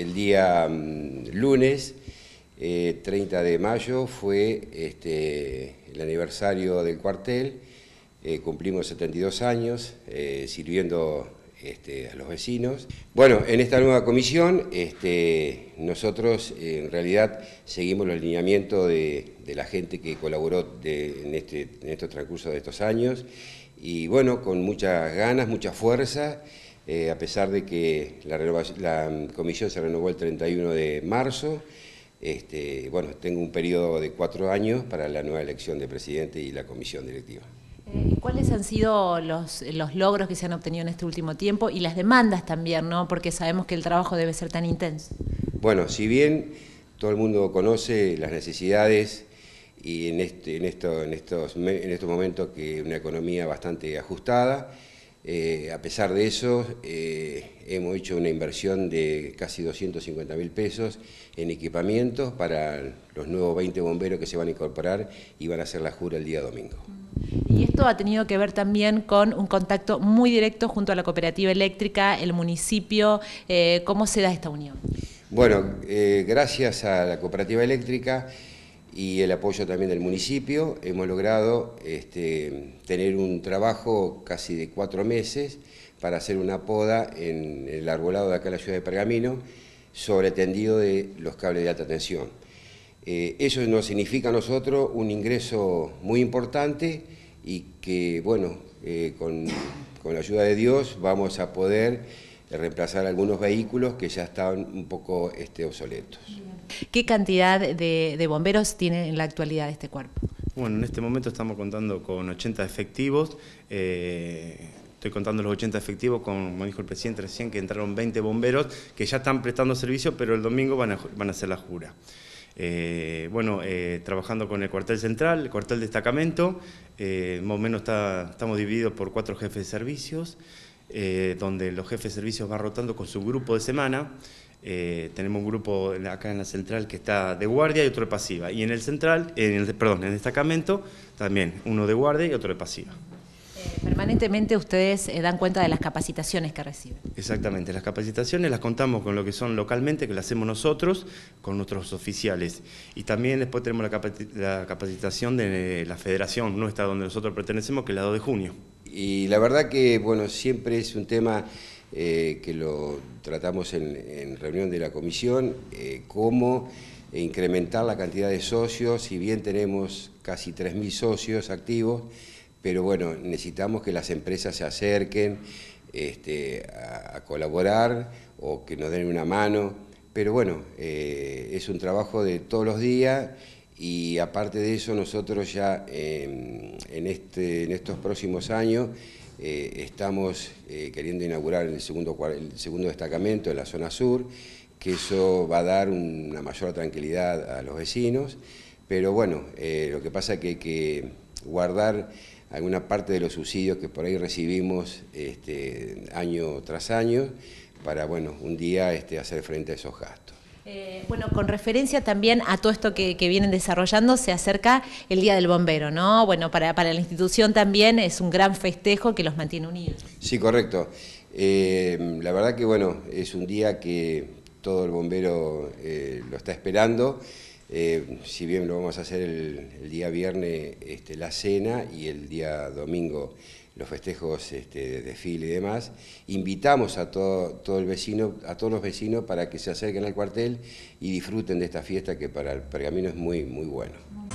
el día mm, lunes, 30 eh, de mayo, fue este, el aniversario del cuartel. Eh, cumplimos 72 años eh, sirviendo este, a los vecinos. Bueno, en esta nueva comisión este, nosotros en realidad seguimos los lineamientos de, la gente que colaboró en, este, en estos transcurso de estos años y bueno, con muchas ganas, mucha fuerza. Eh, a pesar de que la, comisión se renovó el 31 de marzo. Este, bueno, tengo un periodo de cuatro años para la nueva elección de presidente y la comisión directiva. Eh, ¿Cuáles han sido los, logros que se han obtenido en este último tiempo y las demandas también, ¿no? porque sabemos que el trabajo debe ser tan intenso? Bueno, si bien todo el mundo conoce las necesidades y en, este, en, en estos momentos que una economía bastante ajustada, eh, a pesar de eso, eh, hemos hecho una inversión de casi 250 mil pesos en equipamientos para los nuevos 20 bomberos que se van a incorporar y van a hacer la jura el día domingo. Y esto ha tenido que ver también con un contacto muy directo junto a la cooperativa eléctrica, el municipio. Eh, ¿Cómo se da esta unión? Bueno, gracias a la cooperativa eléctrica y el apoyo también del municipio, hemos logrado este, tener un trabajo casi de cuatro meses para hacer una poda en el arbolado de acá en la ciudad de Pergamino sobre tendido de los cables de alta tensión. Eh, eso nos significa a nosotros un ingreso muy importante y que, bueno, eh, con, con la ayuda de Dios vamos a poder de reemplazar algunos vehículos que ya estaban un poco este, obsoletos. ¿Qué cantidad de, bomberos tiene en la actualidad este cuerpo? Bueno, en este momento estamos contando con 80 efectivos. Eh, estoy contando los 80 efectivos, con, como dijo el presidente recién, que entraron 20 bomberos que ya están prestando servicio, pero el domingo van a, van hacer la jura. Eh, bueno, eh, trabajando con el cuartel central, el cuartel destacamento, más o menos estamos divididos por cuatro jefes de servicios. Eh, donde los jefes de servicios van rotando con su grupo de semana. Eh, tenemos un grupo acá en la central que está de guardia y otro de pasiva. Y en el central, en el, perdón, en el destacamento también uno de guardia y otro de pasiva. Eh, permanentemente ustedes dan cuenta de las capacitaciones que reciben. Exactamente, las capacitaciones las contamos con lo que son localmente, que las hacemos nosotros, con nuestros oficiales. Y también después tenemos la, capacitación de la federación nuestra donde nosotros pertenecemos, que es la 2 de junio. Y la verdad que, bueno, siempre es un tema eh, que lo tratamos en, reunión de la comisión, eh, cómo incrementar la cantidad de socios, si bien tenemos casi 3.000 socios activos, pero bueno, necesitamos que las empresas se acerquen este, a, colaborar o que nos den una mano, pero bueno, eh, es un trabajo de todos los días y aparte de eso nosotros ya em, este, en, estos próximos años eh, estamos eh, queriendo inaugurar el segundo, destacamento en la zona sur, que eso va a dar una mayor tranquilidad a los vecinos, pero bueno, eh, lo que pasa es que hay que guardar alguna parte de los subsidios que por ahí recibimos este, año tras año para, bueno, un día este, hacer frente a esos gastos. Eh, bueno, con referencia también a todo esto que, vienen desarrollando, se acerca el Día del Bombero, ¿no? Bueno, para, la institución también es un gran festejo que los mantiene unidos. Sí, correcto. Eh, la verdad que, bueno, es un día que todo el bombero eh, lo está esperando. Eh, si bien lo vamos a hacer el, día viernes este, la cena y el día domingo los festejos este, de desfile y demás, invitamos a todo, todo, el vecino, a todos los vecinos para que se acerquen al cuartel y disfruten de esta fiesta que para el pergamino es muy, muy bueno.